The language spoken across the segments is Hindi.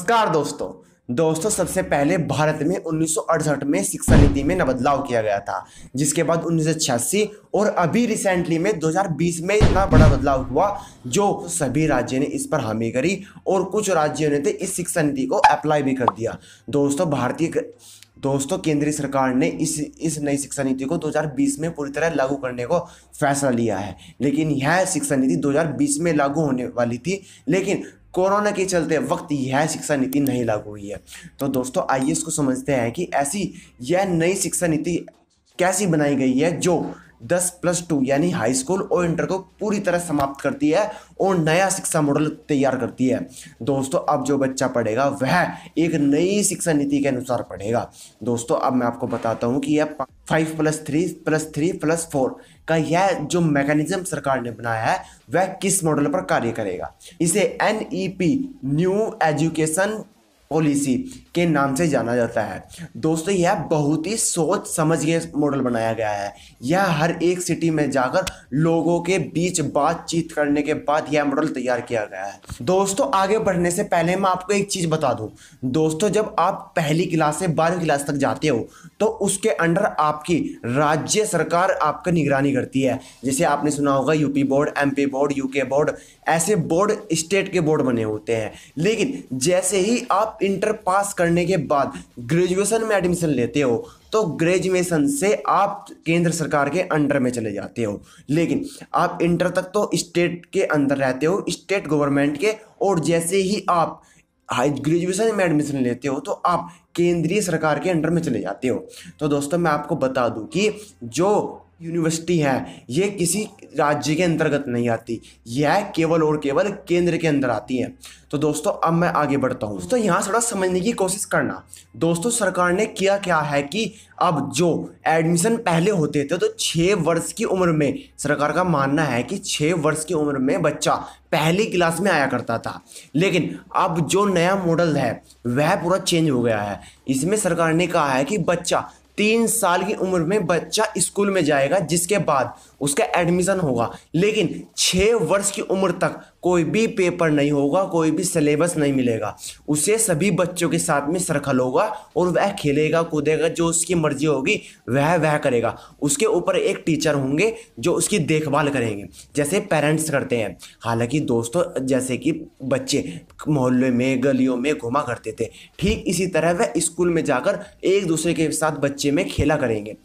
नमस्कार दोस्तों दोस्तों सबसे पहले भारत में उन्नीस में शिक्षा नीति में न बदलाव किया गया था जिसके बाद उन्नीस और अभी रिसेंटली में 2020 में इतना बड़ा बदलाव हुआ जो सभी राज्य ने इस पर हामी करी और कुछ राज्यों ने तो इस शिक्षा नीति को अप्लाई भी कर दिया दोस्तों भारतीय दोस्तों केंद्रीय सरकार ने इस इस नई शिक्षा नीति को 2020 में पूरी तरह लागू करने को फैसला लिया है लेकिन यह शिक्षा नीति 2020 में लागू होने वाली थी लेकिन कोरोना के चलते वक्त यह शिक्षा नीति नहीं लागू हुई है तो दोस्तों आइए इसको समझते हैं कि ऐसी यह नई शिक्षा नीति कैसी बनाई गई है जो दस प्लस टू यानी हाई स्कूल और इंटर को पूरी तरह समाप्त करती है और नया शिक्षा मॉडल तैयार करती है दोस्तों अब जो बच्चा पढ़ेगा वह एक नई शिक्षा नीति के अनुसार पढ़ेगा दोस्तों अब मैं आपको बताता हूँ कि यह five plus three plus three plus four का यह जो मैकेनिज्म सरकार ने बनाया है वह किस मॉडल पर कार्य करेगा इसे एन न्यू एजुकेशन पॉलिसी के नाम से जाना जाता है दोस्तों यह बहुत ही सोच समझ के मॉडल बनाया गया है यह हर एक सिटी में जाकर लोगों के बीच बातचीत करने के बाद यह मॉडल तैयार किया गया है दोस्तों आगे बढ़ने से पहले मैं आपको एक चीज़ बता दूं दोस्तों जब आप पहली क्लास से बारहवीं क्लास तक जाते हो तो उसके अंडर आपकी राज्य सरकार आपका निगरानी करती है जैसे आपने सुना होगा UP board M board UK board ऐसे बोर्ड स्टेट के बोर्ड बने होते हैं लेकिन जैसे ही आप इंटर पास करने के बाद ग्रेजुएशन में एडमिशन लेते हो तो ग्रेजुएशन से आप केंद्र सरकार के अंडर में चले जाते हो लेकिन आप इंटर तक तो स्टेट के अंदर रहते हो स्टेट गवर्नमेंट के और जैसे ही आप हाई ग्रेजुएशन में एडमिशन लेते हो तो आप केंद्रीय सरकार के अंडर में चले जाते हो तो दोस्तों मैं आपको बता दूं कि जो यूनिवर्सिटी है ये किसी राज्य के अंतर्गत नहीं आती यह केवल और केवल केंद्र के अंदर आती है तो दोस्तों अब मैं आगे बढ़ता हूँ तो यहाँ थोड़ा समझने की कोशिश करना दोस्तों सरकार ने किया क्या है कि अब जो एडमिशन पहले होते थे तो छः वर्ष की उम्र में सरकार का मानना है कि छः वर्ष की उम्र में बच्चा पहली क्लास में आया करता था लेकिन अब जो नया मॉडल है वह पूरा चेंज हो गया है इसमें सरकार ने कहा है कि बच्चा तीन साल की उम्र में बच्चा स्कूल में जाएगा जिसके बाद उसका एडमिशन होगा लेकिन छः वर्ष की उम्र तक कोई भी पेपर नहीं होगा कोई भी सिलेबस नहीं मिलेगा उसे सभी बच्चों के साथ में सरखल होगा और वह खेलेगा कूदेगा जो उसकी मर्जी होगी वह वह करेगा उसके ऊपर एक टीचर होंगे जो उसकी देखभाल करेंगे जैसे पेरेंट्स करते हैं हालांकि दोस्तों जैसे कि बच्चे मोहल्ले में गलियों में घुमा करते थे ठीक इसी तरह वह स्कूल में जाकर एक दूसरे के साथ बच्चे में खेला करेंगे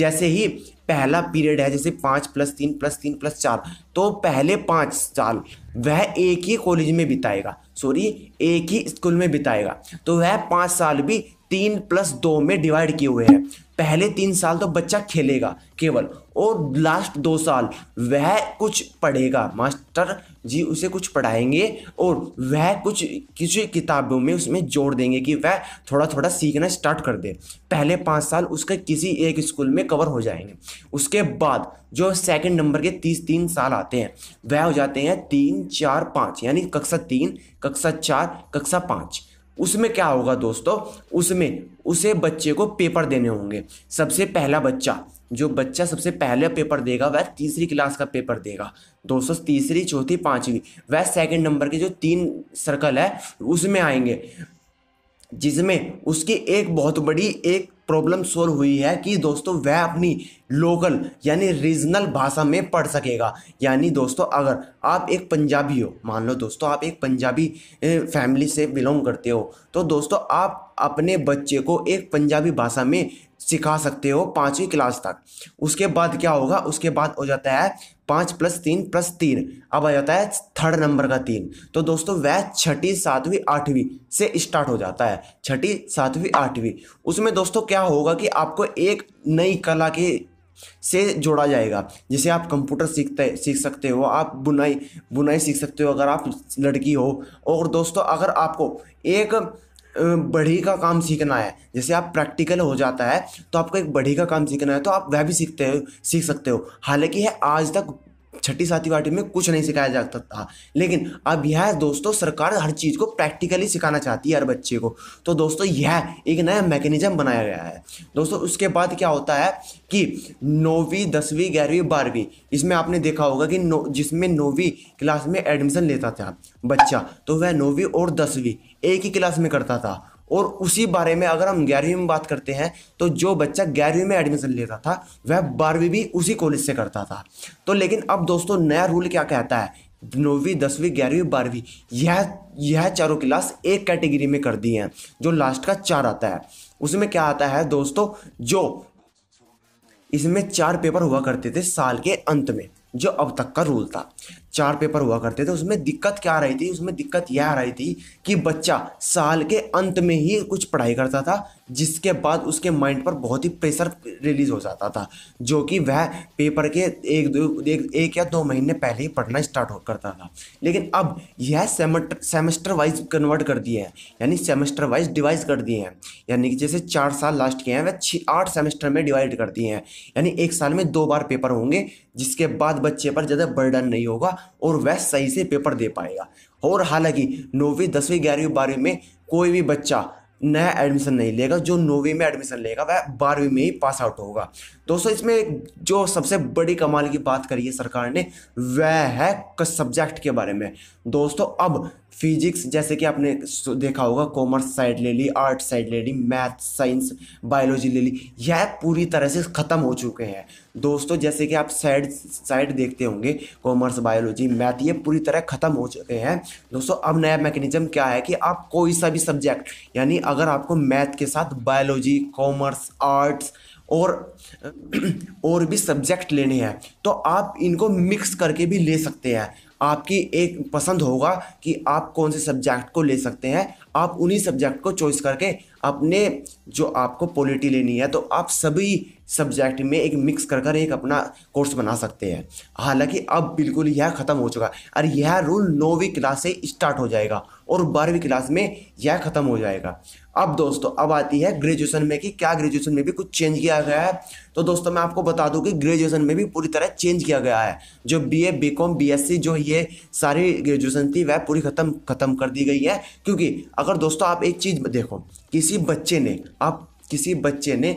जैसे ही पहला पीरियड है जैसे पाँच प्लस तीन प्लस तीन प्लस चार तो पहले पाँच साल वह एक ही कॉलेज में बिताएगा सॉरी एक ही स्कूल में बिताएगा तो वह पाँच साल भी तीन प्लस दो में डिवाइड किए हुए हैं पहले तीन साल तो बच्चा खेलेगा केवल और लास्ट दो साल वह कुछ पढ़ेगा मास्टर जी उसे कुछ पढ़ाएंगे और वह कुछ किसी किताबों में उसमें जोड़ देंगे कि वह थोड़ा थोड़ा सीखना स्टार्ट कर दे पहले पाँच साल उसके किसी एक स्कूल में कवर हो जाएंगे उसके बाद जो सेकंड नंबर के तीस तीन साल आते हैं वह हो जाते हैं तीन चार पाँच यानी कक्षा तीन कक्षा चार कक्षा पाँच उसमें क्या होगा दोस्तों उसमें उसे बच्चे को पेपर देने होंगे सबसे पहला बच्चा जो बच्चा सबसे पहले पेपर देगा वह तीसरी क्लास का पेपर देगा दोस्तों तीसरी चौथी पांचवी वह सेकंड नंबर के जो तीन सर्कल है उसमें आएंगे जिसमें उसकी एक बहुत बड़ी एक प्रॉब्लम सोल्व हुई है कि दोस्तों वह अपनी लोकल यानी रीजनल भाषा में पढ़ सकेगा यानी दोस्तों अगर आप एक पंजाबी हो मान लो दोस्तों आप एक पंजाबी फैमिली से बिलोंग करते हो तो दोस्तों आप अपने बच्चे को एक पंजाबी भाषा में सिखा सकते हो पाँचवीं क्लास तक उसके बाद क्या होगा उसके बाद हो जाता है पाँच प्लस तीन प्लस तीन अब आ जाता है थर्ड नंबर का तीन तो दोस्तों वह छठी सातवीं आठवीं से स्टार्ट हो जाता है छठी सातवीं आठवीं उसमें दोस्तों क्या होगा कि आपको एक नई कला के से जोड़ा जाएगा जैसे आप कंप्यूटर सीखते सीख सकते हो आप बुनाई बुनाई सीख सकते हो अगर आप लड़की हो और दोस्तों अगर आपको एक बढ़ी का काम सीखना है जैसे आप प्रैक्टिकल हो जाता है तो आपको एक बढ़ी का काम सीखना है तो आप वह भी सीखते हो सीख सकते हो हालांकि यह आज तक छठी सातवीं आठवीं में कुछ नहीं सिखाया जाता था लेकिन अब यह दोस्तों सरकार हर चीज़ को प्रैक्टिकली सिखाना चाहती है हर बच्चे को तो दोस्तों यह एक नया मैकेनिज्म बनाया गया है दोस्तों उसके बाद क्या होता है कि नौवीं दसवीं ग्यारहवीं बारहवीं इसमें आपने देखा होगा कि नौ जिसमें नौवीं क्लास में एडमिशन लेता था बच्चा तो वह नौवीं और दसवीं एक ही क्लास में करता था और उसी बारे में अगर हम ग्यारहवीं में बात करते हैं तो जो बच्चा ग्यारहवीं में एडमिशन लेता था वह बारहवीं भी उसी कॉलेज से करता था तो लेकिन अब दोस्तों नया रूल क्या कहता है नौवीं दसवीं ग्यारहवीं बारहवीं यह यह चारों क्लास एक कैटेगरी में कर दी हैं जो लास्ट का चार आता है उसमें क्या आता है दोस्तों जो इसमें चार पेपर हुआ करते थे साल के अंत में जो अब तक का रूल था चार पेपर हुआ करते थे उसमें दिक्कत क्या आ रही थी उसमें दिक्कत यह आ रही थी कि बच्चा साल के अंत में ही कुछ पढ़ाई करता था जिसके बाद उसके माइंड पर बहुत ही प्रेशर रिलीज हो जाता था जो कि वह पेपर के एक दो एक, एक या दो महीने पहले ही पढ़ना स्टार्ट हो करता था लेकिन अब यह सेमेस्टर सेमेस्टर वाइज कन्वर्ट कर दिए हैं यानी सेमेस्टर वाइज डिवाइज कर दिए हैं यानी कि जैसे चार साल लास्ट के हैं वह छः आठ सेमेस्टर में डिवाइड कर दिए हैं यानी एक साल में दो बार पेपर होंगे जिसके बाद बच्चे पर ज़्यादा बर्डन नहीं होगा और वह सही से पेपर दे पाएगा और हालांकि नौवीं दसवीं ग्यारहवीं बारहवीं में कोई भी बच्चा नया एडमिशन नहीं लेगा जो नौवीं में एडमिशन लेगा वह बारहवीं में ही पास आउट होगा दोस्तों इसमें जो सबसे बड़ी कमाल की बात करी है सरकार ने वह है सब्जेक्ट के बारे में दोस्तों अब फिजिक्स जैसे कि आपने देखा होगा कॉमर्स साइड ले ली आर्ट साइड ले ली मैथ साइंस बायोलॉजी ले ली यह पूरी तरह से ख़त्म हो चुके हैं दोस्तों जैसे कि आप साइड साइड देखते होंगे कॉमर्स बायोलॉजी मैथ ये पूरी तरह ख़त्म हो चुके हैं दोस्तों अब नया मैकेनिज्म क्या है कि आप कोई सा भी सब्जेक्ट यानी अगर आपको मैथ के साथ बायोलॉजी कॉमर्स आर्ट्स और और भी सब्जेक्ट लेने हैं तो आप इनको मिक्स करके भी ले सकते हैं आपकी एक पसंद होगा कि आप कौन से सब्जेक्ट को ले सकते हैं आप उन्हीं सब्जेक्ट को चॉइस करके अपने जो आपको पॉलिटी लेनी है तो आप सभी सब्जेक्ट में एक मिक्स कर कर एक अपना कोर्स बना सकते हैं हालांकि अब बिल्कुल यह ख़त्म हो चुका है और यह रूल नौवीं क्लास से स्टार्ट हो जाएगा और बारहवीं क्लास में यह ख़त्म हो जाएगा अब दोस्तों अब आती है ग्रेजुएशन में कि क्या ग्रेजुएशन में भी कुछ चेंज किया गया है तो दोस्तों मैं आपको बता दूं कि ग्रेजुएशन में भी पूरी तरह चेंज किया गया है जो B B A com B S C जो ये सारी ग्रेजुएशन थी वह पूरी ख़त्म ख़त्म कर दी गई है क्योंकि अगर दोस्तों आप एक चीज़ देखो किसी बच्चे ने आप किसी बच्चे ने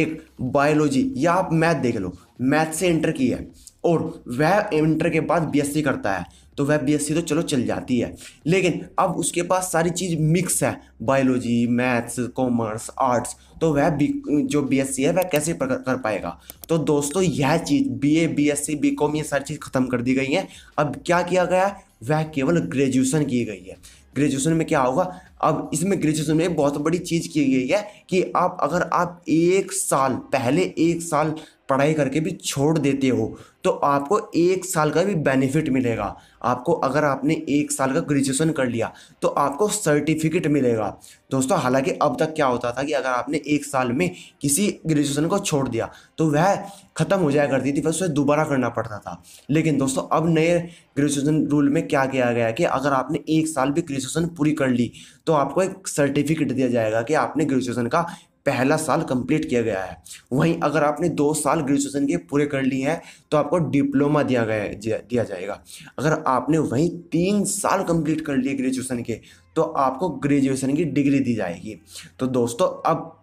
एक बायोलॉजी या आप मैथ देख लो मैथ से इंटर किया है और वह इंटर के बाद बीएससी करता है तो वह बीएससी तो चलो चल जाती है लेकिन अब उसके पास सारी चीज़ मिक्स है बायोलॉजी मैथ्स कॉमर्स आर्ट्स तो वह जो बीएससी है वह कैसे कर पाएगा तो दोस्तों यह चीज़ बीए बीएससी बीकॉम ये सारी चीज़ ख़त्म कर दी गई है अब क्या किया गया है वह केवल ग्रेजुएसन की गई है ग्रेजुएशन में क्या होगा अब इसमें ग्रेजुएशन में बहुत बड़ी चीज़ की गई है कि आप अगर आप एक साल पहले एक साल पढ़ाई करके भी छोड़ देते हो तो आपको एक साल का भी बेनिफिट मिलेगा आपको अगर आपने एक साल का ग्रेजुएशन कर लिया तो आपको सर्टिफिकेट मिलेगा दोस्तों हालांकि अब तक क्या होता था कि अगर आपने एक साल में किसी ग्रेजुएशन को छोड़ दिया तो वह ख़त्म हो जाया करती थी फिर उसे दोबारा करना पड़ता था लेकिन दोस्तों अब नए ग्रेजुएशन रूल में क्या किया गया कि अगर आपने एक साल भी ग्रेजुएशन पूरी कर ली तो आपको एक सर्टिफिकेट दिया जाएगा कि आपने ग्रेजुएशन का पहला साल कंप्लीट किया गया है वहीं अगर आपने दो साल ग्रेजुएशन के पूरे कर लिए हैं तो आपको डिप्लोमा दिया गया दिया जाएगा अगर आपने वहीं तीन साल कंप्लीट कर लिए ग्रेजुएशन के तो आपको ग्रेजुएशन की डिग्री दी जाएगी तो दोस्तों अब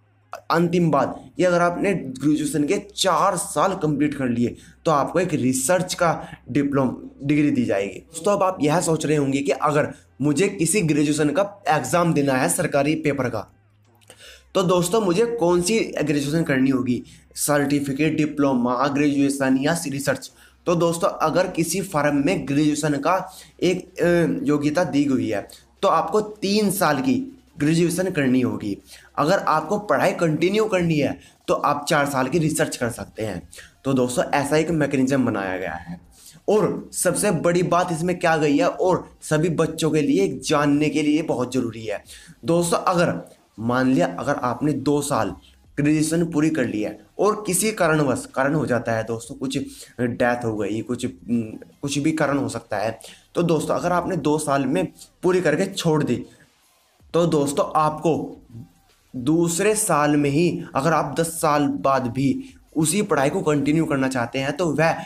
अंतिम बात ये अगर आपने ग्रेजुएशन के चार साल कंप्लीट कर लिए तो आपको एक रिसर्च का डिप्लोम डिग्री दी जाएगी दोस्तों अब आप यह सोच रहे होंगे कि अगर मुझे किसी ग्रेजुएशन का एग्ज़ाम देना है सरकारी पेपर का तो दोस्तों मुझे कौन सी ग्रेजुएशन करनी होगी सर्टिफिकेट डिप्लोमा ग्रेजुएसन या रिसर्च तो दोस्तों अगर किसी फर्म में ग्रेजुएशन का एक योग्यता दी हुई है तो आपको तीन साल की ग्रेजुएशन करनी होगी अगर आपको पढ़ाई कंटिन्यू करनी है तो आप चार साल की रिसर्च कर सकते हैं तो दोस्तों ऐसा एक मैकेनिज्म बनाया गया है और सबसे बड़ी बात इसमें क्या गई है और सभी बच्चों के लिए जानने के लिए बहुत ज़रूरी है दोस्तों अगर मान लिया अगर आपने दो साल ग्रेजुएशन पूरी कर लिया है और किसी कारणवश कारण हो जाता है दोस्तों कुछ डेथ हो गई कुछ कुछ भी कारण हो सकता है तो दोस्तों अगर आपने दो साल में पूरी करके छोड़ दी तो दोस्तों आपको दूसरे साल में ही अगर आप दस साल बाद भी उसी पढ़ाई को कंटिन्यू करना चाहते हैं तो वह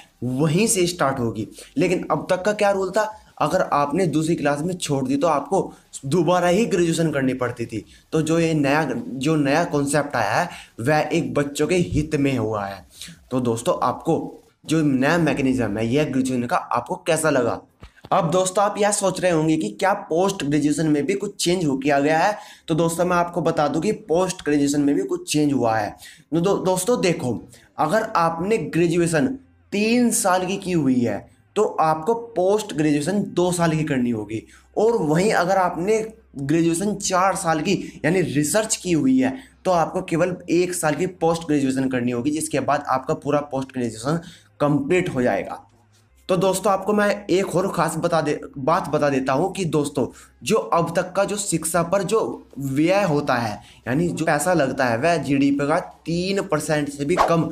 वहीं से स्टार्ट होगी लेकिन अब तक का क्या रूल था अगर आपने दूसरी क्लास में छोड़ दी तो आपको दोबारा ही ग्रेजुएशन करनी पड़ती थी तो जो ये नया जो नया कॉन्सेप्ट आया है वह एक बच्चों के हित में हुआ है तो दोस्तों आपको जो नया मैकेनिज्म है यह ग्रेजुएशन का आपको कैसा लगा अब दोस्तों आप यह सोच रहे होंगे कि क्या पोस्ट ग्रेजुएशन में भी कुछ चेंज हो किया गया है तो दोस्तों मैं आपको बता दूं कि पोस्ट ग्रेजुएशन में भी कुछ चेंज हुआ है तो दो, दोस्तों देखो अगर आपने ग्रेजुएशन तीन साल की की हुई है तो आपको पोस्ट ग्रेजुएशन दो साल की करनी होगी और वहीं अगर आपने ग्रेजुएशन चार साल की यानी रिसर्च की हुई है तो आपको केवल एक साल की पोस्ट ग्रेजुएशन करनी होगी जिसके बाद आपका पूरा पोस्ट ग्रेजुएशन कंप्लीट हो जाएगा तो दोस्तों आपको मैं एक और खास बता दे बात बता देता हूँ कि दोस्तों जो अब तक का जो शिक्षा पर जो व्यय होता है यानी जो पैसा लगता है वह जीडीपी का तीन परसेंट से भी कम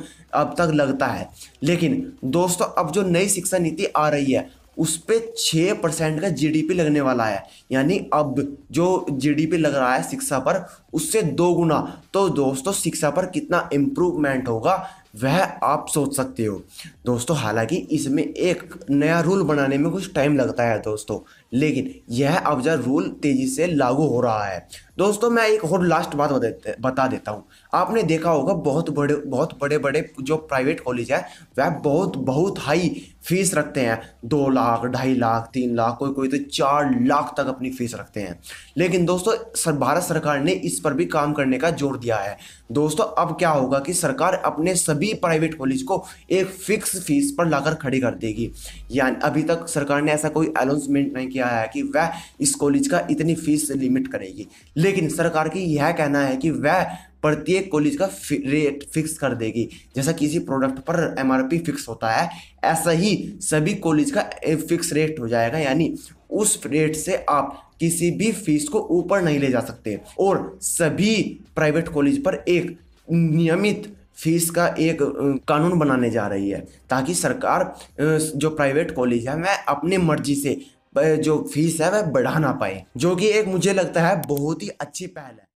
अब तक लगता है लेकिन दोस्तों अब जो नई शिक्षा नीति आ रही है उस पर छः परसेंट का जीडीपी लगने वाला है यानी अब जो जीडीपी लग रहा है शिक्षा पर उससे दो गुना तो दोस्तों शिक्षा पर कितना इम्प्रूवमेंट होगा वह आप सोच सकते हो दोस्तों हालांकि इसमें एक नया रूल बनाने में कुछ टाइम लगता है दोस्तों लेकिन यह अब रूल तेज़ी से लागू हो रहा है दोस्तों मैं एक और लास्ट बात बता देता हूँ आपने देखा होगा बहुत बड़े बहुत बड़े बड़े जो प्राइवेट कॉलेज है वह बहुत बहुत हाई फीस रखते हैं दो लाख ढाई लाख तीन लाख कोई कोई तो चार लाख तक अपनी फीस रखते हैं लेकिन दोस्तों सर भारत सरकार ने इस पर भी काम करने का जोर दिया है दोस्तों अब क्या होगा कि सरकार अपने सभी प्राइवेट कॉलेज को एक फिक्स फीस पर लाकर खड़ी कर देगी यानी अभी तक सरकार ने ऐसा कोई अनाउंसमेंट नहीं किया है कि वह इस कॉलेज का इतनी फीस लिमिट करेगी लेकिन सरकार की यह कहना है कि वह प्रत्येक कॉलेज का रेट फिक्स कर देगी जैसा किसी प्रोडक्ट पर एमआरपी फिक्स होता है ऐसा ही सभी कॉलेज का फिक्स रेट हो जाएगा यानी उस रेट से आप किसी भी फीस को ऊपर नहीं ले जा सकते और सभी प्राइवेट कॉलेज पर एक नियमित फीस का एक कानून बनाने जा रही है ताकि सरकार जो प्राइवेट कॉलेज है वह अपने मर्जी से जो फीस है वह बढ़ा ना पाए जो कि एक मुझे लगता है बहुत ही अच्छी पहल है